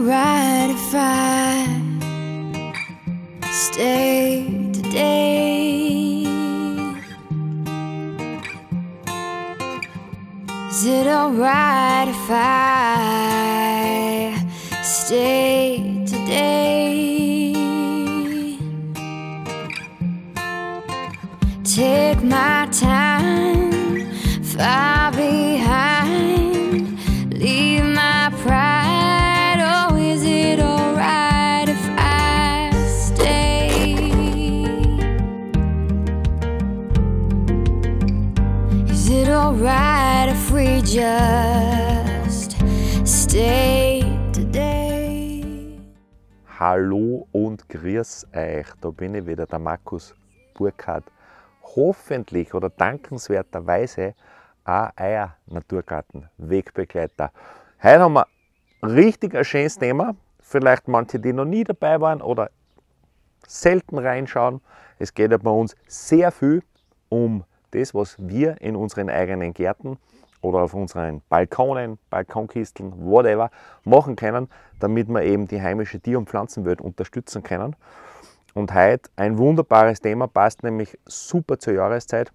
alright if I da bin ich wieder, der Markus Burkhardt, hoffentlich oder dankenswerterweise auch euer Naturgarten Wegbegleiter. Heute haben wir richtig ein schönes Thema. Vielleicht manche, die noch nie dabei waren oder selten reinschauen. Es geht ja bei uns sehr viel um das, was wir in unseren eigenen Gärten oder auf unseren Balkonen, Balkonkisteln, whatever, machen können, damit wir eben die heimische Tier- und Pflanzenwelt unterstützen können. Und heute ein wunderbares Thema, passt nämlich super zur Jahreszeit.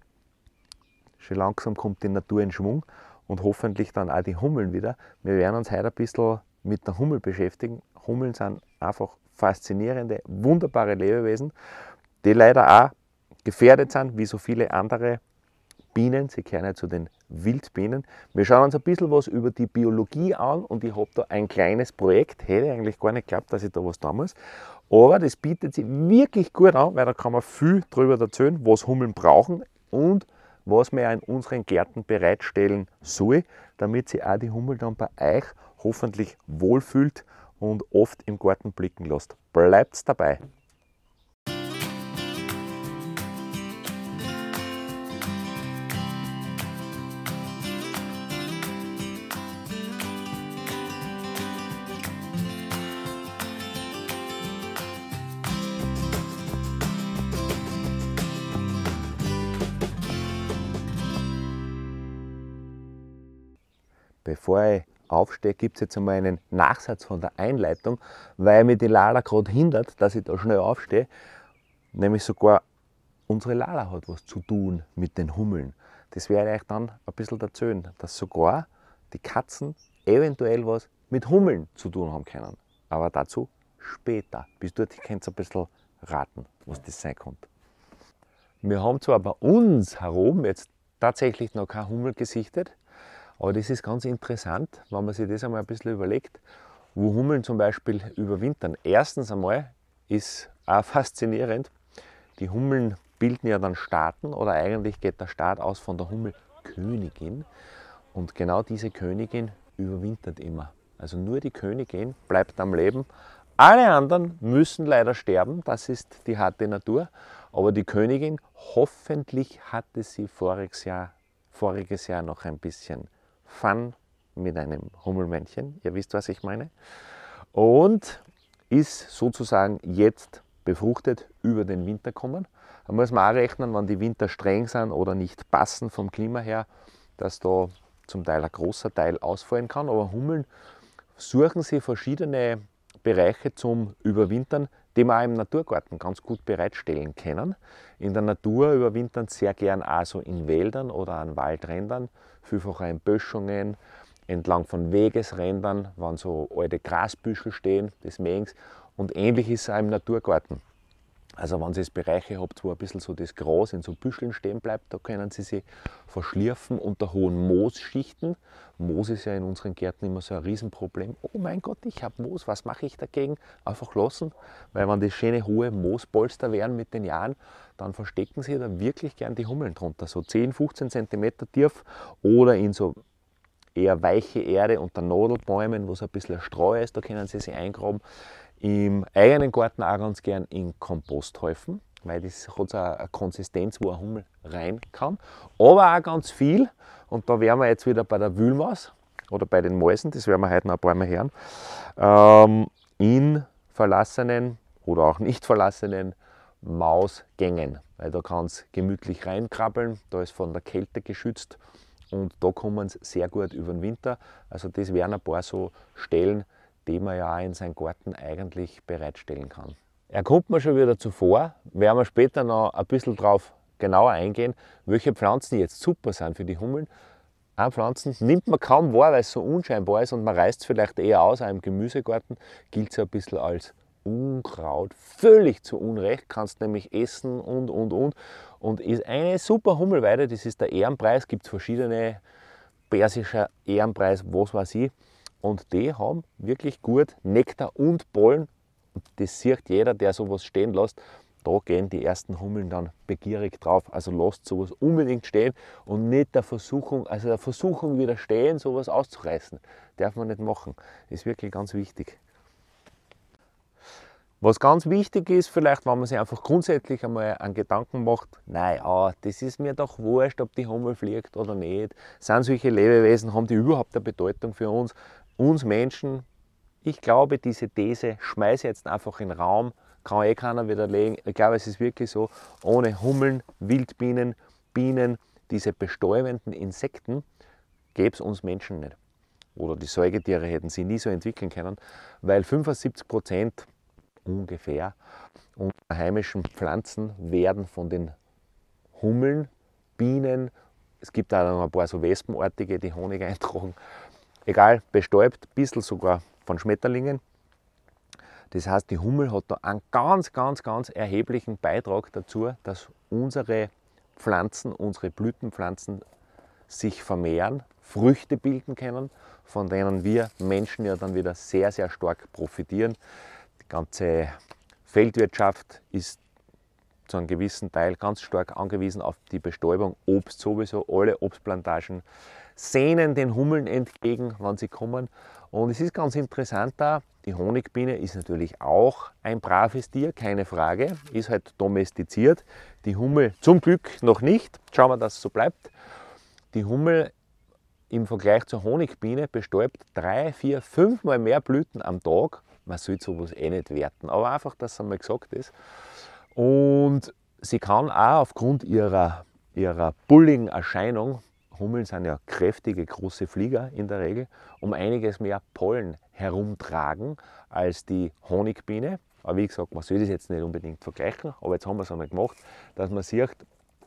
Schon langsam kommt die Natur in Schwung und hoffentlich dann auch die Hummeln wieder. Wir werden uns heute ein bisschen mit der Hummel beschäftigen. Hummeln sind einfach faszinierende, wunderbare Lebewesen, die leider auch gefährdet sind, wie so viele andere Bienen. Sie ja zu den Wildbienen. Wir schauen uns ein bisschen was über die Biologie an und ich habe da ein kleines Projekt. Hätte eigentlich gar nicht geglaubt, dass ich da was tun muss. Aber das bietet sich wirklich gut an, weil da kann man viel darüber erzählen, was Hummeln brauchen und was wir in unseren Gärten bereitstellen soll, damit sich auch die Hummel dann bei euch hoffentlich wohlfühlt und oft im Garten blicken lässt. Bleibt dabei! Bevor ich aufstehe, gibt es jetzt einmal einen Nachsatz von der Einleitung, weil mir die Lala gerade hindert, dass ich da schnell aufstehe. Nämlich sogar unsere Lala hat was zu tun mit den Hummeln. Das werde ich euch dann ein bisschen erzählen, dass sogar die Katzen eventuell was mit Hummeln zu tun haben können. Aber dazu später. Bis dort könnt ihr ein bisschen raten, was das sein könnte. Wir haben zwar bei uns herum jetzt tatsächlich noch kein Hummel gesichtet, aber das ist ganz interessant, wenn man sich das einmal ein bisschen überlegt, wo Hummeln zum Beispiel überwintern. Erstens einmal ist auch faszinierend, die Hummeln bilden ja dann Staaten oder eigentlich geht der Staat aus von der Hummelkönigin. Und genau diese Königin überwintert immer. Also nur die Königin bleibt am Leben. Alle anderen müssen leider sterben, das ist die harte Natur. Aber die Königin, hoffentlich hatte sie voriges Jahr, voriges Jahr noch ein bisschen Pfann mit einem Hummelmännchen, ihr wisst, was ich meine, und ist sozusagen jetzt befruchtet über den Winter kommen. Da muss man auch rechnen, wenn die Winter streng sind oder nicht passen vom Klima her, dass da zum Teil ein großer Teil ausfallen kann. Aber Hummeln suchen sie verschiedene Bereiche zum Überwintern, die man auch im Naturgarten ganz gut bereitstellen können. In der Natur überwintern sehr gern also in Wäldern oder an Waldrändern vielfach auch in Böschungen, entlang von Wegesrändern, wenn so alte Grasbüschel stehen des Mengs und ähnlich ist es auch im Naturgarten. Also wenn Sie jetzt Bereiche habt, wo ein bisschen so das Gras in so Büscheln stehen bleibt, da können Sie sie verschlierfen unter hohen Moosschichten. Moos ist ja in unseren Gärten immer so ein Riesenproblem. Oh mein Gott, ich habe Moos, was mache ich dagegen? Einfach lassen, weil wenn das schöne hohe Moospolster wären mit den Jahren, dann verstecken Sie da wirklich gern die Hummeln drunter. So 10, 15 cm tief oder in so eher weiche Erde unter Nadelbäumen, wo es ein bisschen Streu ist, da können Sie sie eingraben im eigenen Garten auch ganz gern in Komposthäufen, weil das hat so eine Konsistenz, wo ein Hummel rein kann. Aber auch ganz viel, und da wären wir jetzt wieder bei der Wühlmaus oder bei den Mäusen, das werden wir heute noch ein paar Mal hören, ähm, in verlassenen oder auch nicht verlassenen Mausgängen, weil da kann es gemütlich reinkrabbeln, da ist von der Kälte geschützt und da kommen sie sehr gut über den Winter. Also das wären ein paar so Stellen, die man ja auch in seinem Garten eigentlich bereitstellen kann. Er kommt mir schon wieder zuvor, werden wir später noch ein bisschen drauf genauer eingehen, welche Pflanzen jetzt super sind für die Hummeln. Auch Pflanzen nimmt man kaum wahr, weil es so unscheinbar ist und man reißt es vielleicht eher aus, auch im Gemüsegarten gilt es ein bisschen als Unkraut. Völlig zu Unrecht, kannst nämlich essen und und und. Und ist eine super Hummelweide, das ist der Ehrenpreis, gibt es verschiedene persische Ehrenpreis, was weiß ich. Und die haben wirklich gut Nektar und Pollen. das sieht jeder, der sowas stehen lässt. Da gehen die ersten Hummeln dann begierig drauf. Also lasst sowas unbedingt stehen und nicht der Versuchung, also der Versuchung widerstehen, sowas auszureißen. Darf man nicht machen. Ist wirklich ganz wichtig. Was ganz wichtig ist, vielleicht, wenn man sich einfach grundsätzlich einmal einen Gedanken macht, naja, ah, das ist mir doch wurscht, ob die Hummel fliegt oder nicht. Sind solche Lebewesen, haben die überhaupt eine Bedeutung für uns? uns Menschen, ich glaube, diese These schmeiße jetzt einfach in den Raum, kann eh keiner widerlegen. Ich glaube, es ist wirklich so, ohne Hummeln, Wildbienen, Bienen, diese bestäubenden Insekten, gäbe es uns Menschen nicht. Oder die Säugetiere hätten sie nie so entwickeln können, weil 75 Prozent ungefähr unserer heimischen Pflanzen werden von den Hummeln, Bienen, es gibt auch noch ein paar so wespenartige, die Honig eintragen, egal, bestäubt, ein bisschen sogar von Schmetterlingen. Das heißt, die Hummel hat da einen ganz, ganz, ganz erheblichen Beitrag dazu, dass unsere Pflanzen, unsere Blütenpflanzen sich vermehren, Früchte bilden können, von denen wir Menschen ja dann wieder sehr, sehr stark profitieren. Die ganze Feldwirtschaft ist zu einem gewissen Teil ganz stark angewiesen auf die Bestäubung. Obst sowieso, alle Obstplantagen sehnen den Hummeln entgegen, wann sie kommen. Und es ist ganz interessant da, die Honigbiene ist natürlich auch ein braves Tier, keine Frage, ist halt domestiziert. Die Hummel zum Glück noch nicht, schauen wir, dass es so bleibt. Die Hummel im Vergleich zur Honigbiene bestäubt drei, vier, fünfmal mehr Blüten am Tag. Man sollte sowas eh nicht werten, aber einfach, dass es einmal gesagt ist. Und sie kann auch aufgrund ihrer, ihrer Bulling-Erscheinung Hummeln sind ja kräftige, große Flieger in der Regel, um einiges mehr Pollen herumtragen als die Honigbiene. Aber wie gesagt, man soll das jetzt nicht unbedingt vergleichen, aber jetzt haben wir es einmal gemacht, dass man sieht,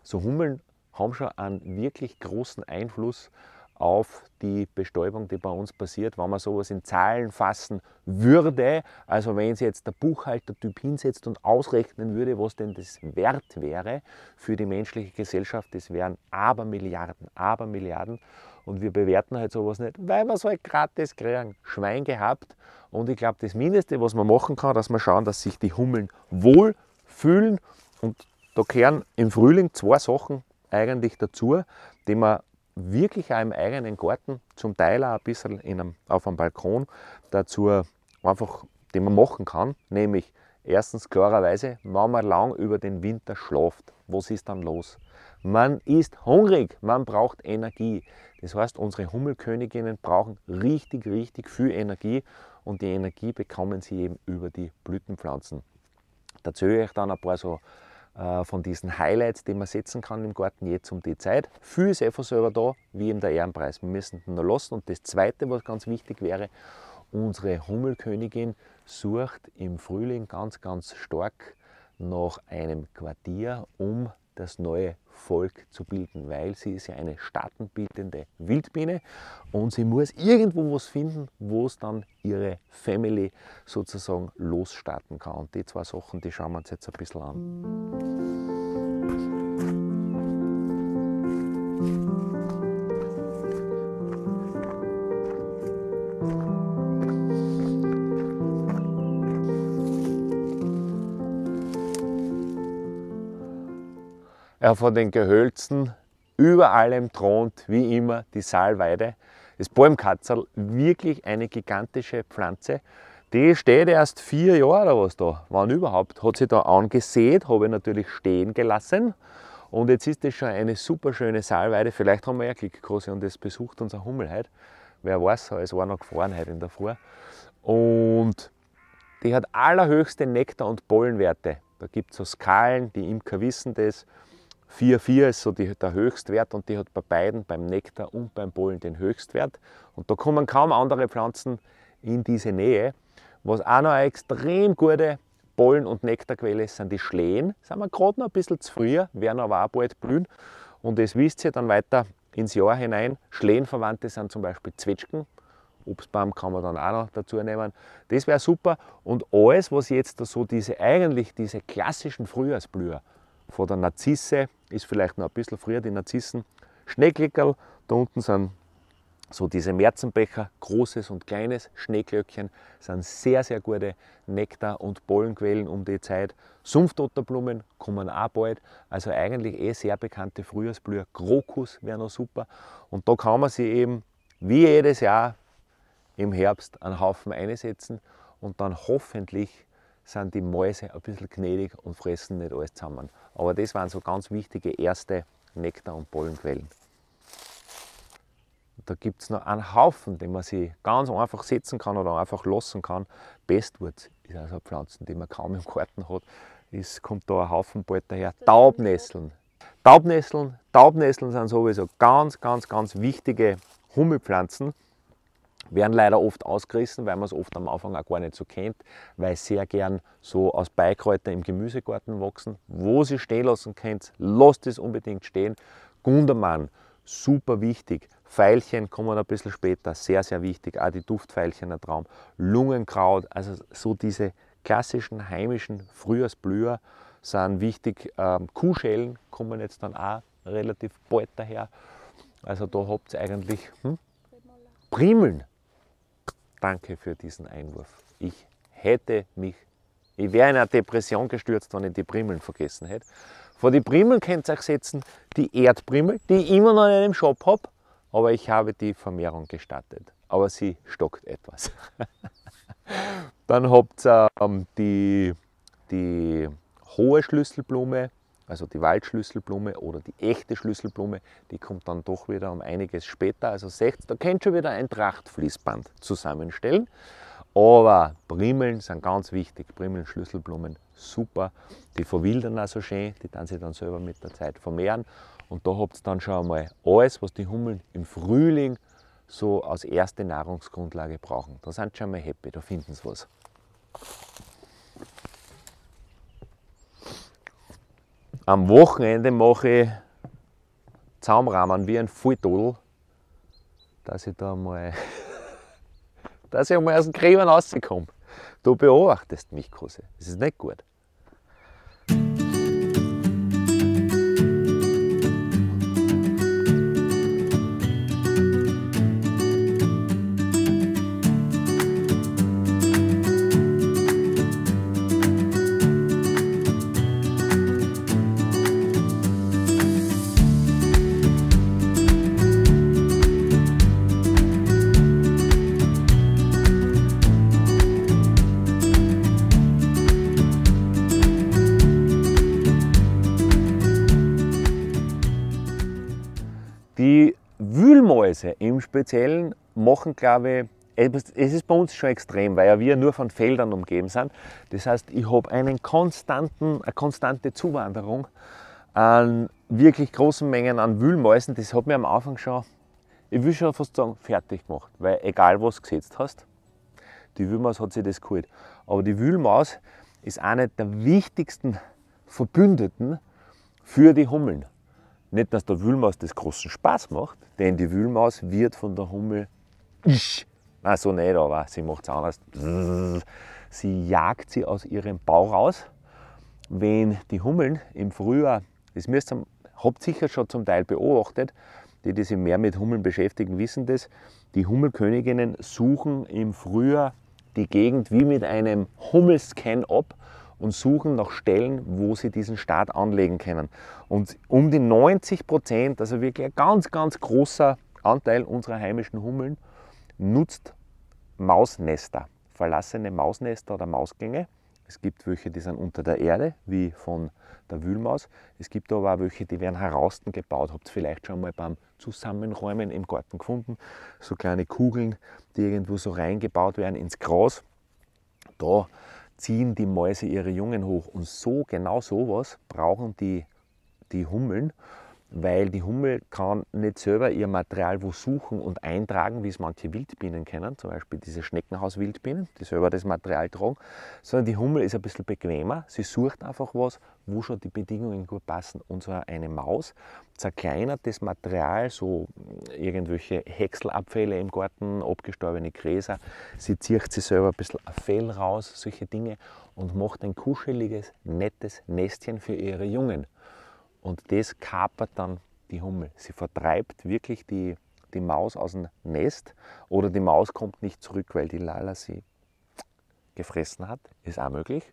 so Hummeln haben schon einen wirklich großen Einfluss auf die Bestäubung, die bei uns passiert, wenn man sowas in Zahlen fassen würde. Also wenn sich jetzt der Buchhaltertyp hinsetzt und ausrechnen würde, was denn das wert wäre für die menschliche Gesellschaft, das wären Abermilliarden, Abermilliarden. Und wir bewerten halt sowas nicht, weil wir es halt gratis kriegen. Schwein gehabt. Und ich glaube, das Mindeste, was man machen kann, dass wir schauen, dass sich die Hummeln wohlfühlen. Und da kehren im Frühling zwei Sachen eigentlich dazu, die man wirklich auch im eigenen Garten, zum Teil auch ein bisschen einem, auf einem Balkon, dazu einfach, den man machen kann, nämlich erstens klarerweise, wenn man lang über den Winter schlaft, was ist dann los? Man ist hungrig, man braucht Energie. Das heißt, unsere Hummelköniginnen brauchen richtig, richtig viel Energie und die Energie bekommen sie eben über die Blütenpflanzen. Dazu ich dann ein paar so äh, von diesen Highlights, die man setzen kann im Garten jetzt um die Zeit. Viel ist einfach selber da, wie eben der Ehrenpreis. Wir müssen ihn noch lassen. Und das Zweite, was ganz wichtig wäre, unsere Hummelkönigin sucht im Frühling ganz, ganz stark nach einem Quartier, um das neue Volk zu bilden, weil sie ist ja eine staatenbildende Wildbiene und sie muss irgendwo was finden, wo es dann ihre Family sozusagen losstarten kann. Und die zwei Sachen, die schauen wir uns jetzt ein bisschen an. er äh, von den Gehölzen über allem thront wie immer die Saalweide. Das Bäumkatzel, wirklich eine gigantische Pflanze. Die steht erst vier Jahre oder was da, wann überhaupt, hat sie da angesät, habe ich natürlich stehen gelassen. Und jetzt ist das schon eine super schöne Saalweide. Vielleicht haben wir ja Glück gehabt und das besucht unser Hummel heute. Wer weiß, es war noch gefahren heute in der Früh. Und die hat allerhöchste Nektar- und Pollenwerte. Da gibt es so Skalen, die Imker wissen das. 4,4 ist so die, der Höchstwert und die hat bei beiden, beim Nektar und beim Pollen, den Höchstwert. Und da kommen kaum andere Pflanzen in diese Nähe. Was auch noch eine extrem gute Pollen- und Nektarquelle ist, sind die Schlehen. Sind wir gerade noch ein bisschen zu früh, werden aber auch bald blühen. Und das wisst ihr dann weiter ins Jahr hinein. Schlehenverwandte sind zum Beispiel Zwetschgen. Obstbaum kann man dann auch noch dazu nehmen. Das wäre super. Und alles, was jetzt so diese, eigentlich diese klassischen Frühjahrsblüher von der Narzisse, ist vielleicht noch ein bisschen früher, die Narzissen. Schneeglöckerl, da unten sind so diese Merzenbecher, großes und kleines Schneeglöckchen, sind sehr, sehr gute Nektar- und Pollenquellen um die Zeit. Sumpfdotterblumen kommen auch bald, also eigentlich eh sehr bekannte Frühjahrsblüher. Krokus wäre noch super. Und da kann man sie eben wie jedes Jahr im Herbst einen Haufen einsetzen und dann hoffentlich sind die Mäuse ein bisschen gnädig und fressen nicht alles zusammen. Aber das waren so ganz wichtige erste Nektar- und Pollenquellen. Da gibt es noch einen Haufen, den man sich ganz einfach setzen kann oder einfach lassen kann. Bestwurz ist also eine Pflanze, die man kaum im Garten hat. Es kommt da ein Haufen bald daher. Taubnesseln. Taubnesseln, Taubnesseln sind sowieso ganz, ganz, ganz wichtige Hummelpflanzen werden leider oft ausgerissen, weil man es oft am Anfang auch gar nicht so kennt, weil sehr gern so aus Beikräuter im Gemüsegarten wachsen. Wo sie stehen lassen könnt, lasst es unbedingt stehen. Gundermann, super wichtig. Pfeilchen kommen ein bisschen später, sehr, sehr wichtig. Auch die Duftpfeilchen ein Traum. Lungenkraut, also so diese klassischen heimischen Frühjahrsblüher sind wichtig. Ähm, Kuhschellen kommen jetzt dann auch relativ bald daher. Also da habt ihr eigentlich hm? Primeln Danke für diesen Einwurf. Ich hätte mich, ich wäre in eine Depression gestürzt, wenn ich die Primeln vergessen hätte. Vor die Primeln könnt ihr euch setzen, die Erdprimmel, die ich immer noch in einem Shop habe, aber ich habe die Vermehrung gestattet. Aber sie stockt etwas. Dann habt ihr ähm, die, die hohe Schlüsselblume, also die Waldschlüsselblume oder die echte Schlüsselblume, die kommt dann doch wieder um einiges später. Also seht, da könnt ihr schon wieder ein Trachtfließband zusammenstellen. Aber Primeln sind ganz wichtig. Primeln, Schlüsselblumen, super. Die verwildern auch so schön, die dann sich dann selber mit der Zeit vermehren. Und da habt ihr dann schon einmal alles, was die Hummeln im Frühling so als erste Nahrungsgrundlage brauchen. Da sind sie schon mal happy, da finden sie was. Am Wochenende mache ich Zaumrahmen wie ein Volltodel, dass ich da mal, dass ich mal aus dem Gräben rauskomme. Du beobachtest mich, Kose. Das ist nicht gut. Weise. Im Speziellen machen, glaube ich, es ist bei uns schon extrem, weil ja wir nur von Feldern umgeben sind. Das heißt, ich habe einen konstanten, eine konstante Zuwanderung an wirklich großen Mengen an Wühlmäusen. Das hat mir am Anfang schon, ich will schon fast sagen, fertig gemacht, weil egal was du gesetzt hast, die Wühlmaus hat sich das geholt. Aber die Wühlmaus ist eine der wichtigsten Verbündeten für die Hummeln nicht, dass der Wühlmaus das großen Spaß macht, denn die Wühlmaus wird von der Hummel ich. Nein, so nicht, aber sie macht es anders. Sie jagt sie aus ihrem Bau raus. Wenn die Hummeln im Frühjahr, das müsst ihr, habt sicher schon zum Teil beobachtet, die, die sich mehr mit Hummeln beschäftigen, wissen das, die Hummelköniginnen suchen im Frühjahr die Gegend wie mit einem Hummelscan ab und suchen nach Stellen, wo sie diesen Start anlegen können. Und um die 90 Prozent, also wirklich ein ganz, ganz großer Anteil unserer heimischen Hummeln, nutzt Mausnester, verlassene Mausnester oder Mausgänge. Es gibt welche, die sind unter der Erde, wie von der Wühlmaus. Es gibt aber auch welche, die werden heraus gebaut. Habt ihr vielleicht schon mal beim Zusammenräumen im Garten gefunden? So kleine Kugeln, die irgendwo so reingebaut werden ins Gras. Da ziehen die Mäuse ihre Jungen hoch. Und so, genau sowas brauchen die, die Hummeln, weil die Hummel kann nicht selber ihr Material wo suchen und eintragen, wie es manche Wildbienen kennen, zum Beispiel diese Schneckenhaus-Wildbienen, die selber das Material tragen, sondern die Hummel ist ein bisschen bequemer, sie sucht einfach was, wo schon die Bedingungen gut passen. Und so eine Maus zerkleinert das Material, so irgendwelche Häckselabfälle im Garten, abgestorbene Gräser, sie zieht sich selber ein bisschen ein Fell raus, solche Dinge und macht ein kuscheliges, nettes Nestchen für ihre Jungen. Und das kapert dann die Hummel. Sie vertreibt wirklich die, die Maus aus dem Nest oder die Maus kommt nicht zurück, weil die Lala sie gefressen hat. Ist auch möglich.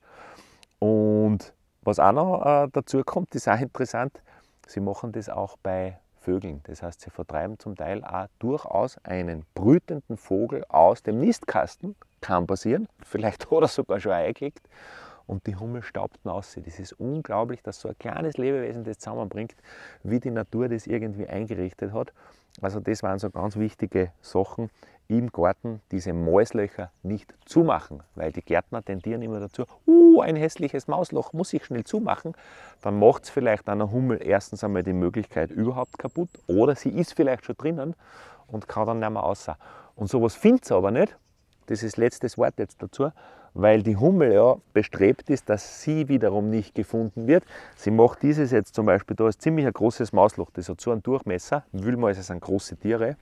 Und was auch noch äh, dazu kommt, ist auch interessant, sie machen das auch bei Vögeln. Das heißt, sie vertreiben zum Teil auch durchaus einen brütenden Vogel aus dem Nistkasten. Kann passieren, vielleicht hat er sogar schon eingelegt und die Hummel staubten aus. Das ist unglaublich, dass so ein kleines Lebewesen das zusammenbringt, wie die Natur das irgendwie eingerichtet hat. Also das waren so ganz wichtige Sachen im Garten, diese Mäuslöcher nicht zumachen, weil die Gärtner tendieren immer dazu, uh, ein hässliches Mausloch muss ich schnell zumachen. Dann macht es vielleicht einer Hummel erstens einmal die Möglichkeit überhaupt kaputt oder sie ist vielleicht schon drinnen und kann dann nicht mehr raus. Und sowas findet sie aber nicht. Das ist letztes Wort jetzt dazu weil die Hummel ja bestrebt ist, dass sie wiederum nicht gefunden wird. Sie macht dieses jetzt zum Beispiel, da ist ziemlich ein großes Mausloch, das hat so einen Durchmesser, Wühlmäuse sind große Tiere,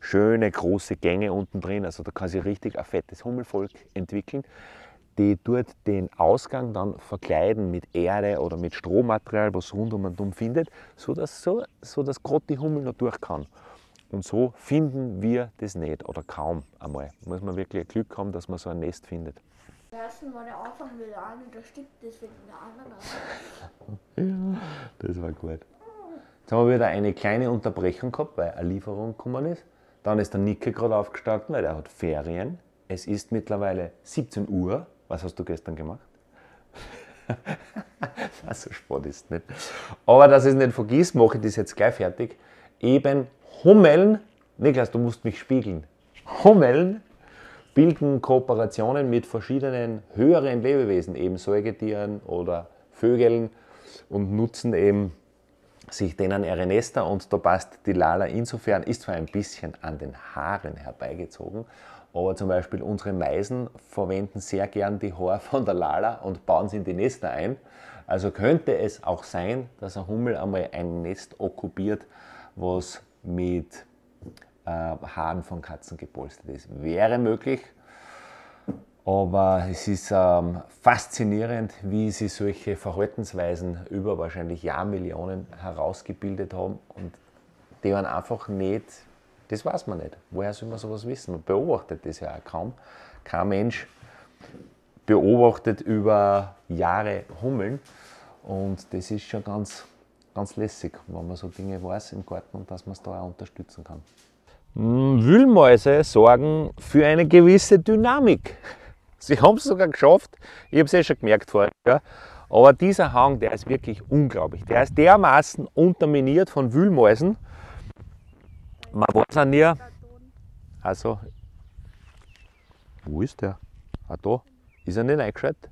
schöne große Gänge unten drin, also da kann sich richtig ein fettes Hummelvolk entwickeln. Die dort den Ausgang dann verkleiden mit Erde oder mit Strohmaterial, was rund um und um findet, sodass, so, sodass gerade die Hummel noch durch kann. Und so finden wir das nicht oder kaum einmal. Muss man wirklich Glück haben, dass man so ein Nest findet ersten war der Anfang mit der einen, das stimmt, deswegen der andere. ja, das war gut. Jetzt haben wir wieder eine kleine Unterbrechung gehabt, weil eine Lieferung gekommen ist. Dann ist der Nicke gerade aufgestanden, weil er hat Ferien. Es ist mittlerweile 17 Uhr. Was hast du gestern gemacht? so spät ist nicht. Aber dass ich es nicht vergiss, mache ich das jetzt gleich fertig. Eben Hummeln. Niklas, du musst mich spiegeln. Hummeln bilden Kooperationen mit verschiedenen höheren Lebewesen, eben Säugetieren oder Vögeln und nutzen eben sich denen ihre Nester und da passt die Lala insofern, ist zwar ein bisschen an den Haaren herbeigezogen, aber zum Beispiel unsere Meisen verwenden sehr gern die Haare von der Lala und bauen sie in die Nester ein. Also könnte es auch sein, dass ein Hummel einmal ein Nest okkupiert, was mit äh, Haaren von Katzen gepolstert ist. Wäre möglich, aber es ist ähm, faszinierend, wie sie solche Verhaltensweisen über wahrscheinlich Jahrmillionen herausgebildet haben und die waren einfach nicht, das weiß man nicht. Woher soll man sowas wissen? Man beobachtet das ja auch kaum. Kein Mensch beobachtet über Jahre Hummeln und das ist schon ganz, ganz lässig, wenn man so Dinge weiß im Garten und dass man es da auch unterstützen kann. Hm, Wühlmäuse sorgen für eine gewisse Dynamik. Sie haben es sogar geschafft, ich habe es eh schon gemerkt vorher. Aber dieser Hang, der ist wirklich unglaublich. Der ist dermaßen unterminiert von Wühlmäusen. Man weiß auch nie. Also, wo ist der? Ah, da. Ist er nicht eingeschaltet?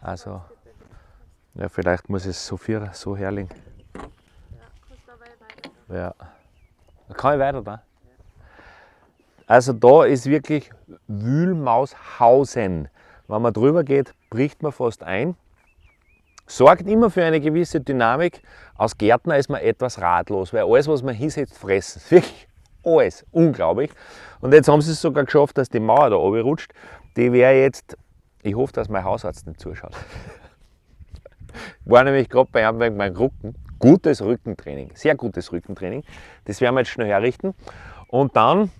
Also, ja, vielleicht muss es so viel so herlegen. Ja. Kann ich weiter da? Also da ist wirklich Wühlmaushausen. Wenn man drüber geht, bricht man fast ein. Sorgt immer für eine gewisse Dynamik. Als Gärtner ist man etwas ratlos, weil alles, was man hinsetzt, fressen. Wirklich alles. Unglaublich. Und jetzt haben sie es sogar geschafft, dass die Mauer da oben rutscht. Die wäre jetzt, ich hoffe, dass mein Hausarzt nicht zuschaut. War nämlich gerade bei einem wegen meinem Rücken gutes Rückentraining, sehr gutes Rückentraining. Das werden wir jetzt schnell herrichten. Und dann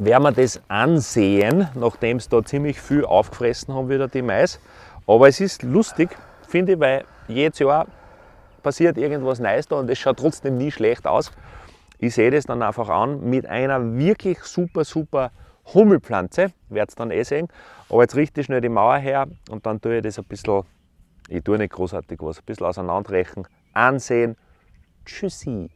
werden wir das ansehen, nachdem es da ziemlich viel aufgefressen haben, wieder die Mais. Aber es ist lustig, finde ich, weil jedes Jahr passiert irgendwas Neues da und es schaut trotzdem nie schlecht aus. Ich sehe das dann einfach an mit einer wirklich super, super Hummelpflanze. Werdet es dann eh sehen. Aber jetzt richte ich schnell die Mauer her und dann tue ich das ein bisschen, ich tue nicht großartig was, ein bisschen auseinanderrechen, and saying, tschüssi.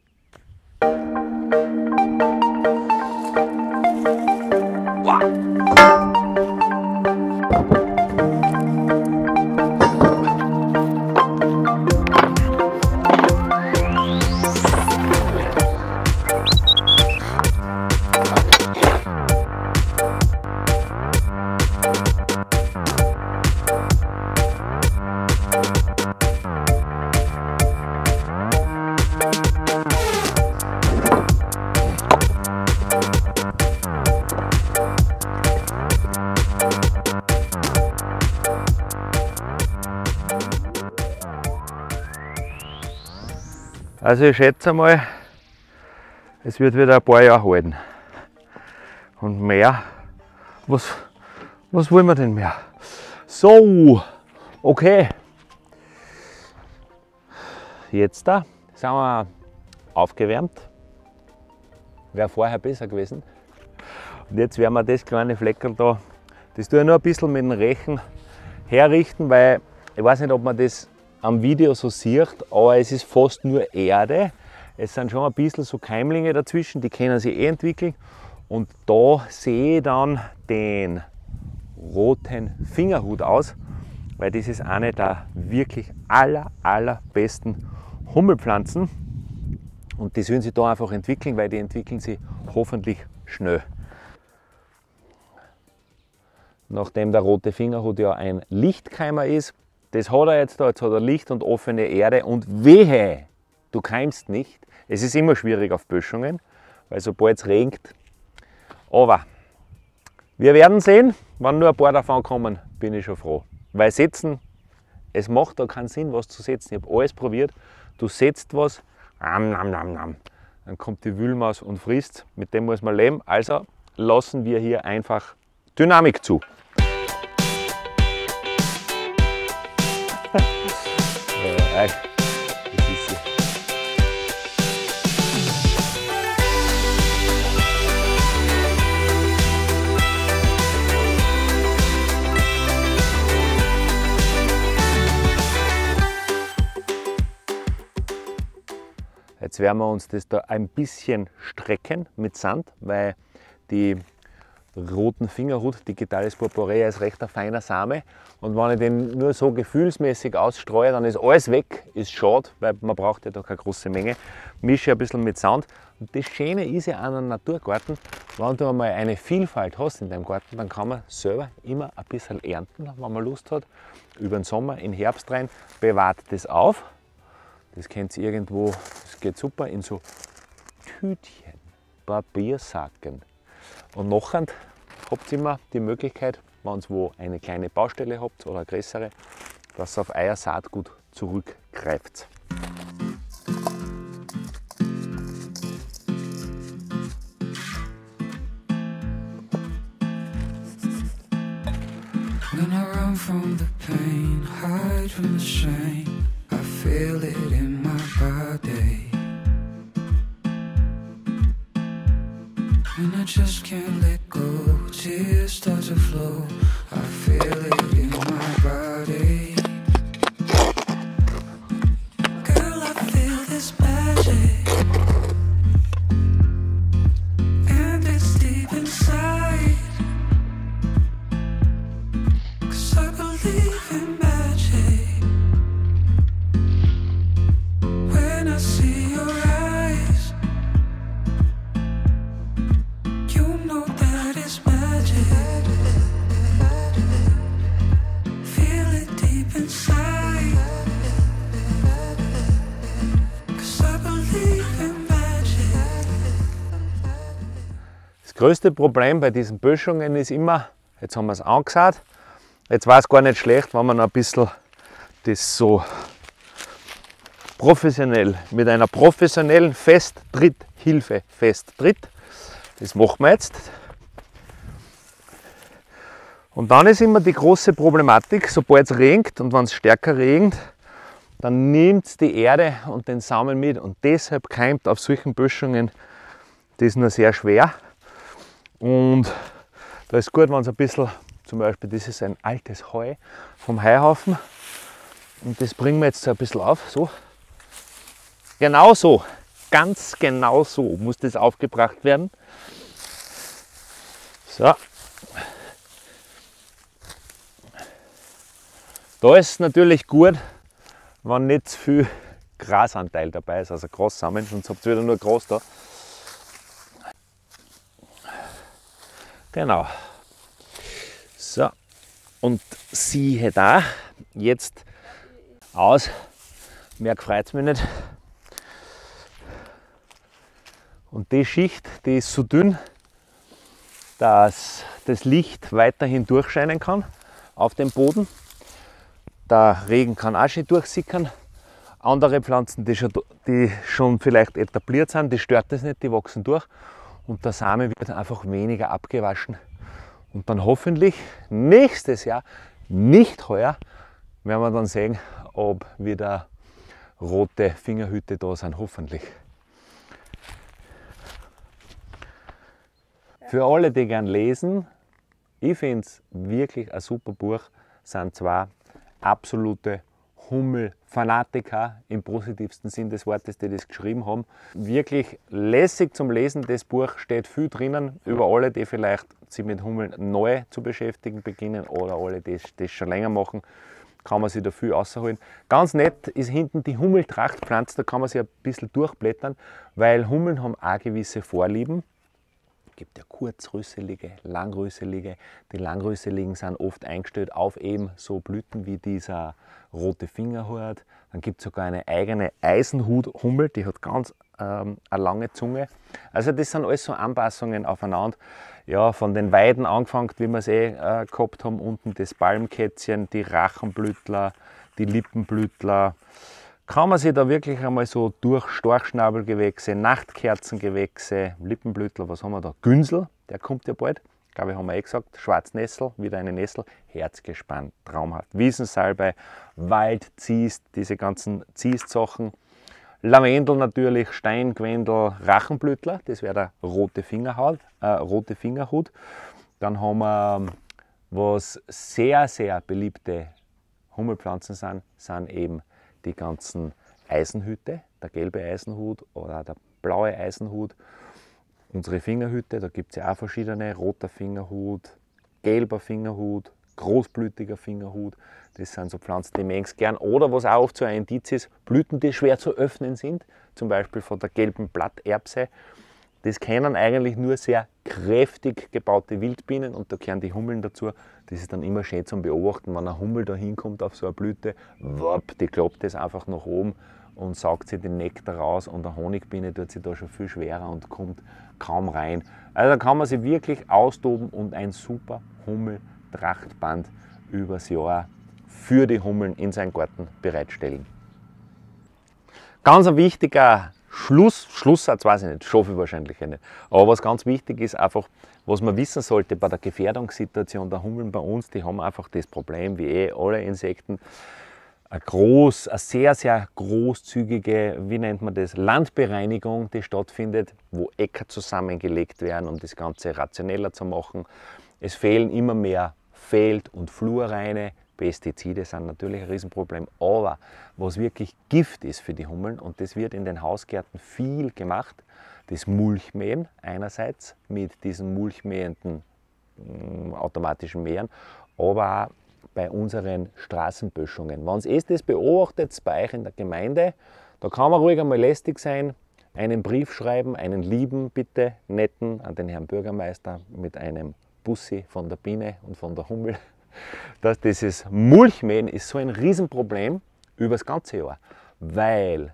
Also ich schätze mal, es wird wieder ein paar Jahre halten. Und mehr, was, was wollen wir denn mehr? So, okay. Jetzt da sind wir aufgewärmt. Wäre vorher besser gewesen. Und jetzt werden wir das kleine Fleckerl da, das tue ich nur ein bisschen mit dem Rechen herrichten, weil ich weiß nicht, ob man das am Video so sieht, aber es ist fast nur Erde. Es sind schon ein bisschen so Keimlinge dazwischen, die können sich eh entwickeln. Und da sehe ich dann den roten Fingerhut aus, weil das ist eine der wirklich aller, allerbesten Hummelpflanzen. Und die sollen sich da einfach entwickeln, weil die entwickeln sich hoffentlich schnell. Nachdem der rote Fingerhut ja ein Lichtkeimer ist, das hat er jetzt da, jetzt hat er Licht und offene Erde und wehe, du keimst nicht. Es ist immer schwierig auf Böschungen, weil sobald es regnet. Aber wir werden sehen, wenn nur ein paar davon kommen, bin ich schon froh. Weil setzen, es macht da keinen Sinn, was zu setzen. Ich habe alles probiert. Du setzt was, nam, nam, nam, nam. dann kommt die Wühlmaus und frisst. Mit dem muss man leben. Also lassen wir hier einfach Dynamik zu. Nein, Jetzt werden wir uns das da ein bisschen strecken mit Sand, weil die roten Fingerhut, digitales Purpurea ist recht ein feiner Same. Und wenn ich den nur so gefühlsmäßig ausstreue, dann ist alles weg, ist schade, weil man braucht ja doch keine große Menge. Mische ein bisschen mit Sand. Und das Schöne ist ja an einem Naturgarten, wenn du einmal eine Vielfalt hast in deinem Garten, dann kann man selber immer ein bisschen ernten, wenn man Lust hat. Über den Sommer, im Herbst rein, bewahrt das auf. Das kennt ihr irgendwo, das geht super, in so Tütchen, Papiersacken und nachher habt ihr immer die Möglichkeit, wenn ihr wo eine kleine Baustelle habt oder eine größere, dass ihr auf euer Saatgut zurückgreift. größte Problem bei diesen Böschungen ist immer, jetzt haben wir es angesagt, jetzt war es gar nicht schlecht, wenn man ein bisschen das so professionell, mit einer professionellen Festtritthilfe festtritt. Das machen wir jetzt. Und dann ist immer die große Problematik, sobald es regnet und wenn es stärker regnet, dann nimmt es die Erde und den Samen mit. Und deshalb keimt auf solchen Böschungen das nur sehr schwer. Und da ist gut, wenn es ein bisschen, zum Beispiel, das ist ein altes Heu vom Heuhaufen. Und das bringen wir jetzt so ein bisschen auf, so. Genau so, ganz genau so muss das aufgebracht werden. So. Da ist es natürlich gut, wenn nicht zu viel Grasanteil dabei ist, also Gras sammeln, sonst habt ihr wieder nur Gras da. Genau. So, und siehe da, jetzt aus. Mehr gefreut es mich nicht. Und die Schicht, die ist so dünn, dass das Licht weiterhin durchscheinen kann auf dem Boden. Der Regen kann auch schon durchsickern. Andere Pflanzen, die schon, die schon vielleicht etabliert sind, die stört das nicht, die wachsen durch und der Same wird einfach weniger abgewaschen. Und dann hoffentlich nächstes Jahr, nicht heuer, werden wir dann sehen, ob wieder rote Fingerhüte da sind, hoffentlich. Für alle, die gern lesen, ich finde es wirklich ein super Buch, sind zwei absolute Hummel-Fanatiker im positivsten Sinn des Wortes, die das geschrieben haben. Wirklich lässig zum Lesen. Das Buch steht viel drinnen über alle, die vielleicht sich mit Hummeln neu zu beschäftigen beginnen oder alle, die das schon länger machen. Kann man sich da viel rausholen. Ganz nett ist hinten die Hummeltrachtpflanze, da kann man sich ein bisschen durchblättern, weil Hummeln haben auch gewisse Vorlieben gibt ja kurzrüsselige, langrüsselige. Die langrüsseligen sind oft eingestellt auf eben so Blüten wie dieser rote Fingerhort. Dann gibt es sogar eine eigene Eisenhuthummel, die hat ganz ähm, eine lange Zunge. Also das sind alles so Anpassungen aufeinander. Ja, von den Weiden angefangen, wie wir es eh äh, gehabt haben, unten das Palmkätzchen, die Rachenblütler, die Lippenblütler kann man sich da wirklich einmal so durch Storchschnabelgewächse, Nachtkerzengewächse, Lippenblütler, was haben wir da? Günsel, der kommt ja bald. Ich glaube ich, haben wir eh gesagt. Schwarznessel, wieder eine Nessel, herzgespannt, traumhaft. Wiesensalbei, Ziest, diese ganzen Ziest-Sachen. Lavendel natürlich, Steingwendel, Rachenblütler, das wäre der rote äh, rote Fingerhut. Dann haben wir, was sehr, sehr beliebte Hummelpflanzen sind, sind eben die ganzen Eisenhüte, der gelbe Eisenhut oder der blaue Eisenhut, unsere Fingerhüte, da gibt es ja auch verschiedene, roter Fingerhut, gelber Fingerhut, großblütiger Fingerhut. Das sind so Pflanzen, die mengs gern. Oder was auch oft so ein Indiz ist, Blüten, die schwer zu öffnen sind, zum Beispiel von der gelben Blatterbse das kennen eigentlich nur sehr kräftig gebaute Wildbienen und da kehren die Hummeln dazu. Das ist dann immer schön zum Beobachten, wenn ein Hummel da hinkommt auf so eine Blüte, warp, die klappt das einfach nach oben und saugt sich den Nektar raus und eine Honigbiene tut sich da schon viel schwerer und kommt kaum rein. Also da kann man sie wirklich austoben und ein super Hummeltrachtband übers Jahr für die Hummeln in seinen Garten bereitstellen. Ganz ein wichtiger Schluss, Schlusssatz weiß ich nicht, schaffe ich wahrscheinlich nicht. Aber was ganz wichtig ist, einfach, was man wissen sollte bei der Gefährdungssituation der Hummeln bei uns, die haben einfach das Problem, wie eh alle Insekten, eine, groß, eine sehr, sehr großzügige, wie nennt man das, Landbereinigung, die stattfindet, wo Äcker zusammengelegt werden, um das Ganze rationeller zu machen. Es fehlen immer mehr Feld- und Flurreine, Pestizide sind natürlich ein Riesenproblem. Aber was wirklich Gift ist für die Hummeln, und das wird in den Hausgärten viel gemacht, das Mulchmähen einerseits mit diesen mulchmähenden mh, mm, automatischen Mähern, aber auch bei unseren Straßenböschungen. Wenn ihr das beobachtet bei euch in der Gemeinde, da kann man ruhig einmal lästig sein, einen Brief schreiben, einen lieben, bitte netten an den Herrn Bürgermeister mit einem Bussi von der Biene und von der Hummel dass dieses Mulchmähen ist so ein Riesenproblem über das ganze Jahr, weil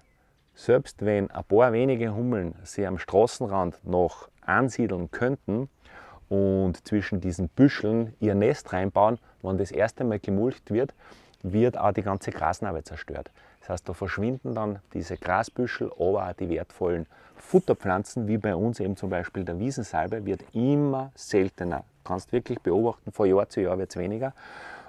selbst wenn ein paar wenige Hummeln sich am Straßenrand noch ansiedeln könnten und zwischen diesen Büscheln ihr Nest reinbauen, wenn das erste Mal gemulcht wird, wird auch die ganze Grasnarbe zerstört. Das heißt, da verschwinden dann diese Grasbüschel, aber auch die wertvollen Futterpflanzen, wie bei uns eben zum Beispiel der Wiesensalbe, wird immer seltener. Du kannst wirklich beobachten, von Jahr zu Jahr wird es weniger.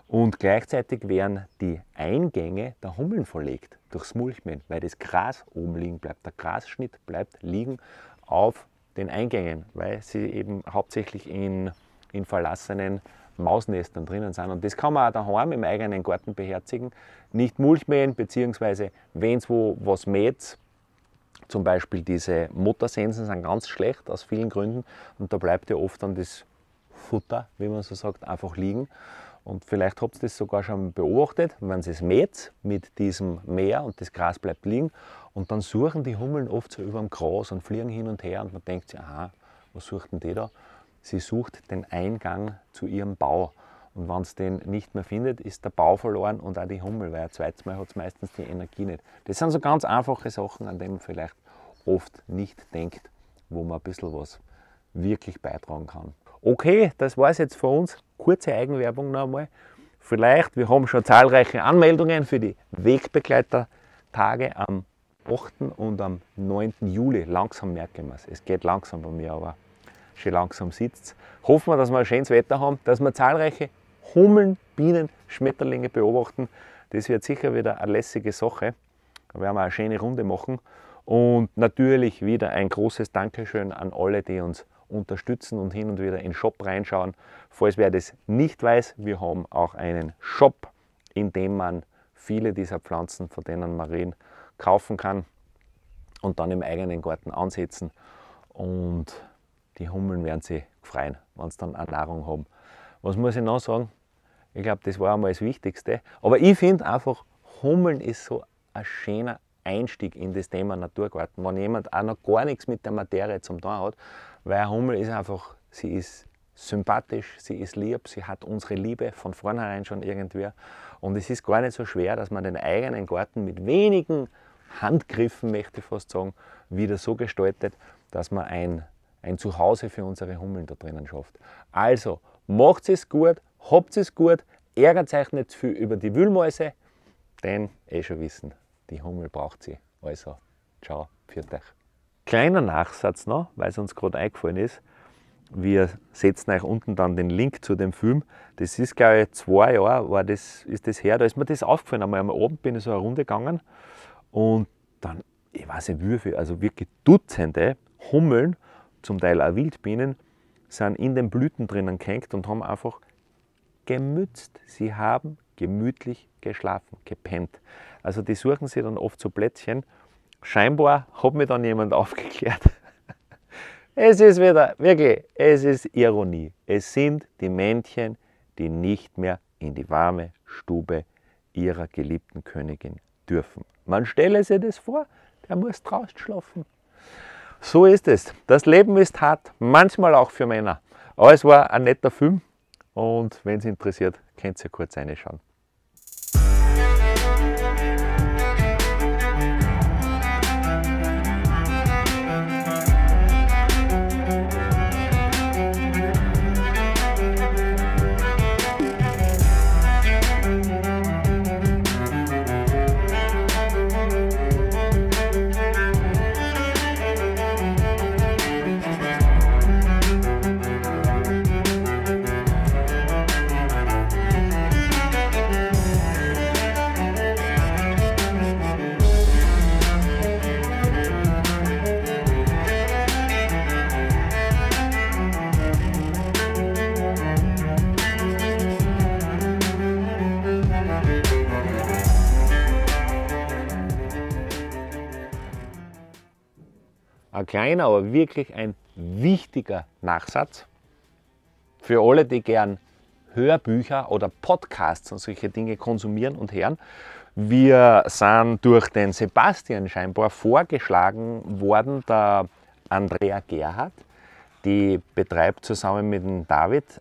Und gleichzeitig werden die Eingänge der Hummeln verlegt durchs Mulchmähen, weil das Gras oben liegen bleibt. Der Grasschnitt bleibt liegen auf den Eingängen, weil sie eben hauptsächlich in, in verlassenen Mausnestern drinnen sind. Und das kann man auch daheim im eigenen Garten beherzigen. Nicht Mulch mähen, beziehungsweise wenn es wo was mäht, zum Beispiel diese Muttersensen sind ganz schlecht aus vielen Gründen und da bleibt ja oft dann das Futter, wie man so sagt, einfach liegen. Und vielleicht habt ihr das sogar schon beobachtet, wenn sie es mäht mit diesem Meer und das Gras bleibt liegen und dann suchen die Hummeln oft so über dem Gras und fliegen hin und her und man denkt sich, aha, was sucht denn die da? Sie sucht den Eingang zu ihrem Bau. Und wenn es den nicht mehr findet, ist der Bau verloren und auch die Hummel, weil ein zweites Mal hat es meistens die Energie nicht. Das sind so ganz einfache Sachen, an denen man vielleicht oft nicht denkt, wo man ein bisschen was wirklich beitragen kann. Okay, das war es jetzt von uns. Kurze Eigenwerbung noch einmal. Vielleicht, wir haben schon zahlreiche Anmeldungen für die Wegbegleitertage am 8. und am 9. Juli. Langsam merken wir es. Es geht langsam bei mir, aber schon langsam sitzt. Hoffen wir, dass wir ein schönes Wetter haben, dass wir zahlreiche Hummeln, Bienen, Schmetterlinge beobachten. Das wird sicher wieder eine lässige Sache. Da werden wir eine schöne Runde machen. Und natürlich wieder ein großes Dankeschön an alle, die uns unterstützen und hin und wieder in den Shop reinschauen. Falls wer das nicht weiß, wir haben auch einen Shop, in dem man viele dieser Pflanzen, von denen man reden, kaufen kann und dann im eigenen Garten ansetzen. Und die Hummeln werden sich freuen, wenn sie dann auch Nahrung haben. Was muss ich noch sagen? Ich glaube, das war einmal das Wichtigste. Aber ich finde einfach, Hummeln ist so ein schöner Einstieg in das Thema Naturgarten, wenn jemand auch noch gar nichts mit der Materie zum tun hat, weil eine Hummel ist einfach, sie ist sympathisch, sie ist lieb, sie hat unsere Liebe von vornherein schon irgendwie und es ist gar nicht so schwer, dass man den eigenen Garten mit wenigen Handgriffen, möchte ich fast sagen, wieder so gestaltet, dass man ein ein Zuhause für unsere Hummeln da drinnen schafft. Also macht es gut, habt es gut, ärgert euch nicht viel über die Wühlmäuse, denn eh schon wissen, die Hummel braucht sie. Also, ciao, für euch. Kleiner Nachsatz noch, weil es uns gerade eingefallen ist. Wir setzen euch unten dann den Link zu dem Film. Das ist, glaube ich, zwei Jahre war das, ist das her. Da ist mir das aufgefallen. Einmal am Abend bin ich so eine Runde gegangen und dann, ich weiß nicht wie viel, also wirklich Dutzende Hummeln zum Teil auch Wildbienen, sind in den Blüten drinnen gehängt und haben einfach gemützt. Sie haben gemütlich geschlafen, gepennt. Also die suchen sie dann oft so Plätzchen. Scheinbar hat mir dann jemand aufgeklärt. Es ist wieder, wirklich, es ist Ironie. Es sind die Männchen, die nicht mehr in die warme Stube ihrer geliebten Königin dürfen. Man stelle sich das vor, der muss draußen schlafen. So ist es. Das Leben ist hart, manchmal auch für Männer. Aber es war ein netter Film und wenn es interessiert, könnt ihr kurz reinschauen. kleiner, aber wirklich ein wichtiger Nachsatz für alle, die gern Hörbücher oder Podcasts und solche Dinge konsumieren und hören. Wir sind durch den Sebastian scheinbar vorgeschlagen worden, der Andrea Gerhard, die betreibt zusammen mit dem David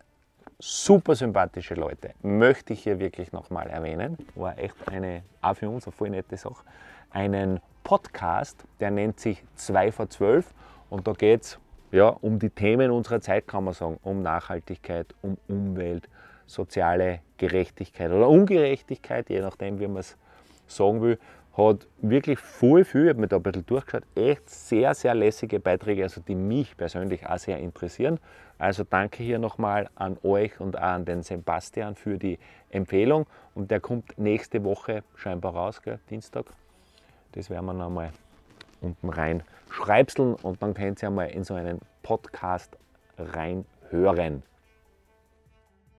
super sympathische Leute. Möchte ich hier wirklich nochmal erwähnen. War echt eine, auch für uns, eine voll nette Sache einen Podcast, der nennt sich 2 vor 12 und da geht es ja, um die Themen unserer Zeit, kann man sagen, um Nachhaltigkeit, um Umwelt, soziale Gerechtigkeit oder Ungerechtigkeit, je nachdem, wie man es sagen will, hat wirklich voll viel, ich habe mir da ein bisschen durchgeschaut, echt sehr, sehr lässige Beiträge, also die mich persönlich auch sehr interessieren. Also danke hier nochmal an euch und auch an den Sebastian für die Empfehlung und der kommt nächste Woche scheinbar raus, gell? Dienstag. Das werden wir noch einmal unten rein schreibseln und dann könnt ihr mal in so einen Podcast reinhören.